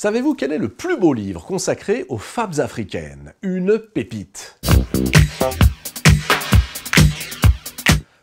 Savez-vous quel est le plus beau livre consacré aux fables africaines Une pépite.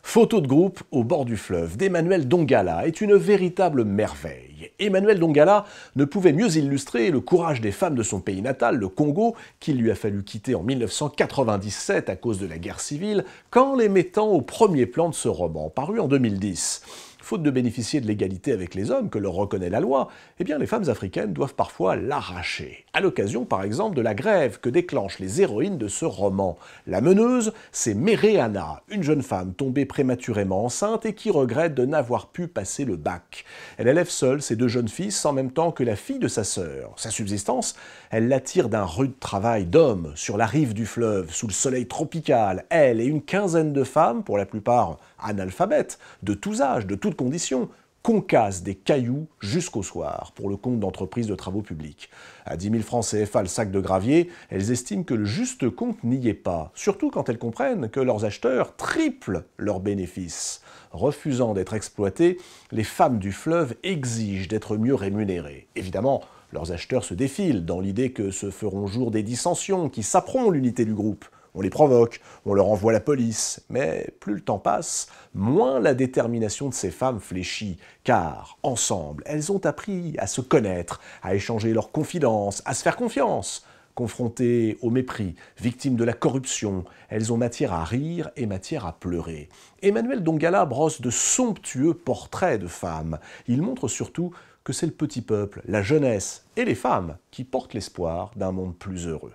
Photo de groupe au bord du fleuve d'Emmanuel Dongala est une véritable merveille. Emmanuel Dongala ne pouvait mieux illustrer le courage des femmes de son pays natal, le Congo, qu'il lui a fallu quitter en 1997 à cause de la guerre civile, qu'en les mettant au premier plan de ce roman, paru en 2010 faute de bénéficier de l'égalité avec les hommes que leur reconnaît la loi, eh bien les femmes africaines doivent parfois l'arracher, à l'occasion par exemple de la grève que déclenchent les héroïnes de ce roman. La meneuse, c'est Mereana, une jeune femme tombée prématurément enceinte et qui regrette de n'avoir pu passer le bac. Elle élève seule ses deux jeunes fils en même temps que la fille de sa sœur. Sa subsistance, elle l'attire d'un rude travail d'homme sur la rive du fleuve, sous le soleil tropical, elle et une quinzaine de femmes, pour la plupart analphabètes, de tous âges, de toutes conditions qu'on des cailloux jusqu'au soir pour le compte d'entreprises de travaux publics. À 10 000 francs CFA le sac de gravier, elles estiment que le juste compte n'y est pas, surtout quand elles comprennent que leurs acheteurs triplent leurs bénéfices. Refusant d'être exploitées, les femmes du fleuve exigent d'être mieux rémunérées. Évidemment, leurs acheteurs se défilent dans l'idée que se feront jour des dissensions qui saperont l'unité du groupe on les provoque, on leur envoie la police, mais plus le temps passe, moins la détermination de ces femmes fléchit, car, ensemble, elles ont appris à se connaître, à échanger leurs confidences, à se faire confiance. Confrontées au mépris, victimes de la corruption, elles ont matière à rire et matière à pleurer. Emmanuel Dongala brosse de somptueux portraits de femmes. Il montre surtout que c'est le petit peuple, la jeunesse et les femmes qui portent l'espoir d'un monde plus heureux.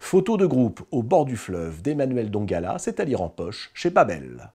Photo de groupe au bord du fleuve d'Emmanuel Dongala, cest à lire en poche, chez Babel.